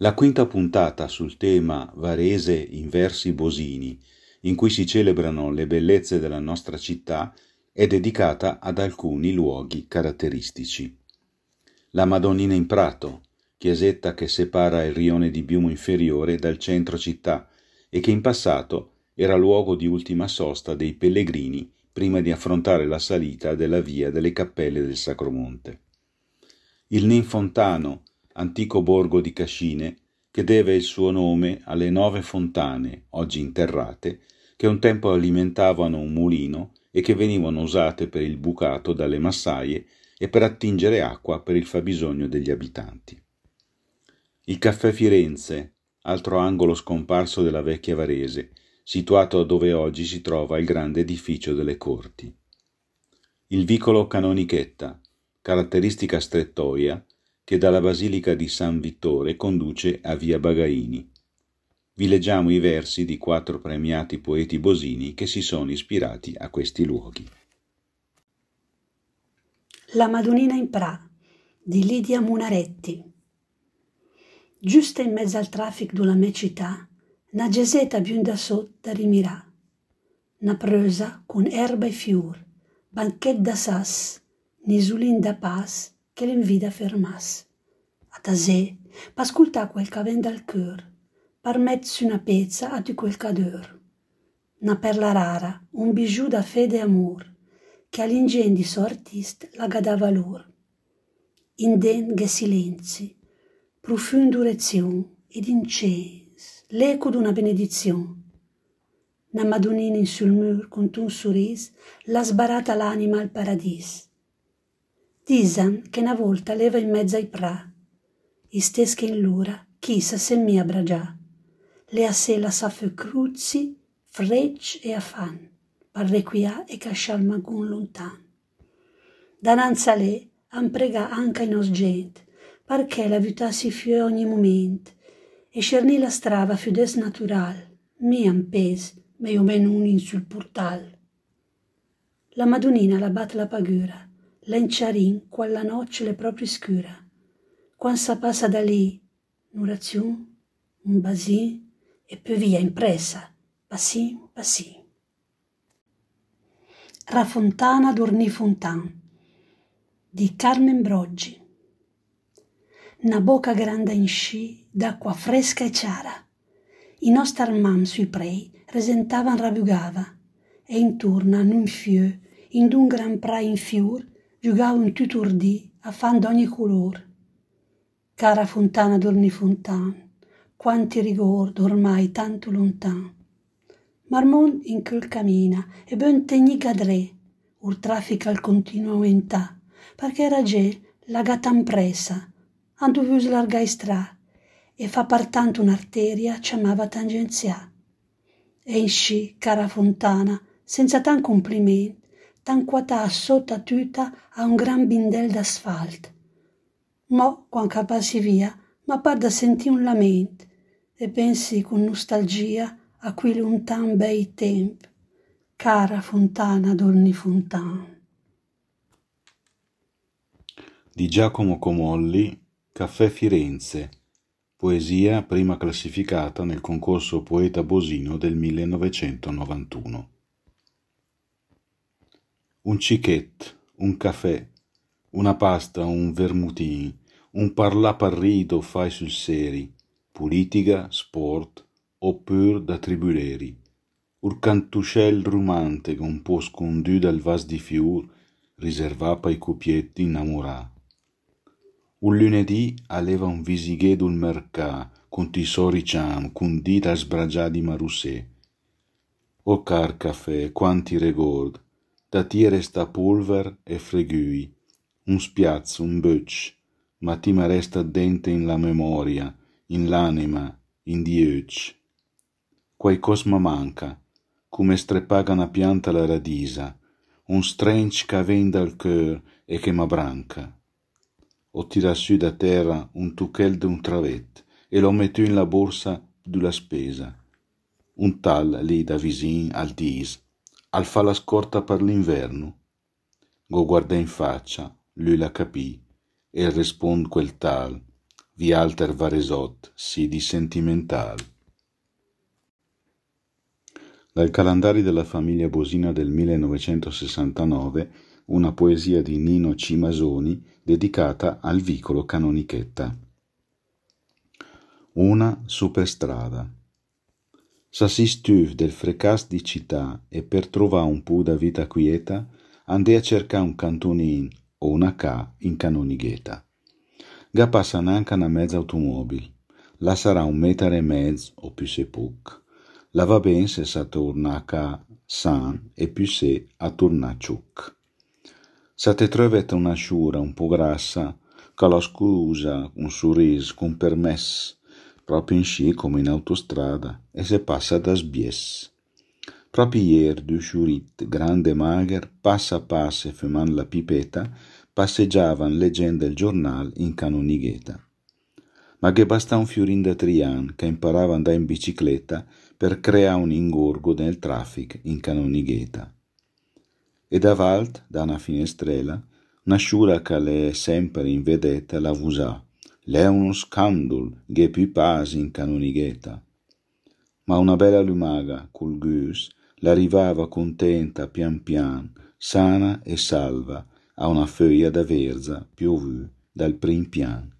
la quinta puntata sul tema Varese in versi bosini, in cui si celebrano le bellezze della nostra città, è dedicata ad alcuni luoghi caratteristici. La Madonnina in Prato, chiesetta che separa il rione di Biumo inferiore dal centro città e che in passato era luogo di ultima sosta dei pellegrini prima di affrontare la salita della via delle cappelle del Sacromonte. Il Ninfontano, antico borgo di Cascine, che deve il suo nome alle nove fontane, oggi interrate, che un tempo alimentavano un mulino e che venivano usate per il bucato dalle massaie e per attingere acqua per il fabbisogno degli abitanti. Il caffè Firenze, altro angolo scomparso della vecchia Varese, situato dove oggi si trova il grande edificio delle corti. Il vicolo Canonichetta, caratteristica strettoia, che dalla Basilica di San Vittore conduce a via Bagaini. Vi leggiamo i versi di quattro premiati poeti bosini che si sono ispirati a questi luoghi. La Madonnina in Pra di Lidia Munaretti. Giusta in mezzo al traffico d'una mia città, una geseta più in da sotto rimirà. Una presa con erba e fior, banchetta da sas, nisulin da pas, che l'invida fermasse. A tasè, p'ascultà quel ch'aven dal cœur, par metz una pezza a di quel cadeur. Una perla rara, un bijou da fede e amor, che all'ingen di suo artist la gada valor. Inden ghe silenzi, profum d'urezion ed incens, l'eco d'una benedizione. Na madonnina in sul mur, con un sorris, la sbarata l'anima al paradis disan che una volta leva in mezzo ai pra, istesche in lura, chissà se mi avrà già. Le a sela sa fe cruzzi, frecce e affan, parrequia e cascial magun lontan. Dananza le, an prega anche in nos gente, perché la vita si fiù ogni momento, e cerni la strava fiù des natural, mi miam pes, meio in sul portal. La madonnina la bat la pagura, l'enciarin quella noce le proprie scura. Quan sa passa da lì, un'urazione, un basin, e più via impressa, passin, passin. Rafontana d'Orni Fontan di Carmen Broggi. Na bocca grande in sci d'acqua fresca e ciara. I nostri armam sui prei resentavan rabugava e intorno a un fieu, in d'un gran prai in fior, jogavam em tuturdi, afan d'ogni color. Cara fontana d'orni fontan, quanti rigordo ormai tanto lontan. Marmont in quel camina e ben tegni cadre, ur traffica al continuo aumentà, perché era gè la gatan presa, han dovuto slargare stra, e fa partanto un'arteria chiamava tangenzia. E in sci, cara fontana, senza tan compliment, tan sotto sotta tuta a un gran bindel d'asfalt. Mo, quando capassi via, ma par da sentì un lament e pensi con nostalgia a qui lontan bei temp, cara fontana d'ogni fontan. Di Giacomo Comolli, Caffè Firenze, poesia prima classificata nel concorso Poeta Bosino del 1991 un cichet, un caffè, una pasta, un vermutin, un parlà parrido fai sul seri, politica, sport, oppur da tribuleri. Ur cantuscel rumante un po' scondu dal vas di fiur, riservà pai copietti innamorà. Un lunedì aleva un visighè d'un mercà, con tisori ciam, con dita sbragià di marusè. O car caffè, quanti regord, da ti resta polver e fregui, un spiazzo, un böc, ma ti ma resta dente in la memoria, in l'anima, in dieuc. Quai cosma manca, come strepaga una pianta la radisa, un strench che vende al cœur e che m'abranca. Ho tirato su da terra un tuchel d'un travet e l'ho metto in la borsa della spesa. Un tal lì da visin al dis al fa la scorta per l'inverno. Go guardè in faccia, lui la capì, e rispond quel tal, vi alter varesot, si di sentimental. Dal calendario della famiglia Bosina del 1969, una poesia di Nino Cimasoni dedicata al vicolo Canonichetta. Una superstrada. Sa S'assistuv del frecass di città e per trova un po' da vita quieta andè a cercà un cantonin o una ca in canonigheta. Ga passa nanca na mezza automobil. La sarà un metare e mezzo o più se puc. La va ben se sa torna a ca san e più se a torna ciuc. Sa te trovete una sciura un po' grassa, ca la scusa, un sorriso, con permesso, proprio in encher come in autostrada, e se passa da bies. Proprio ieri Duchurit, grande mager, passa a passo e fumando la pipeta, passeggiavan leggendo il giornale in canonigheta. Ma che basta un fiorin da Trian che imparava andare in bicicletta per creare un ingorgo nel traffico in canonigheta. E da davanti, da una finestrella, una sciura che le è sempre in vedetta la vusà, l'è uno scandol che più pasi in canonigheta. Ma una bella lumaga, col gus, l'arrivava contenta pian pian, sana e salva, a una foglia da verza piovù dal prim pian.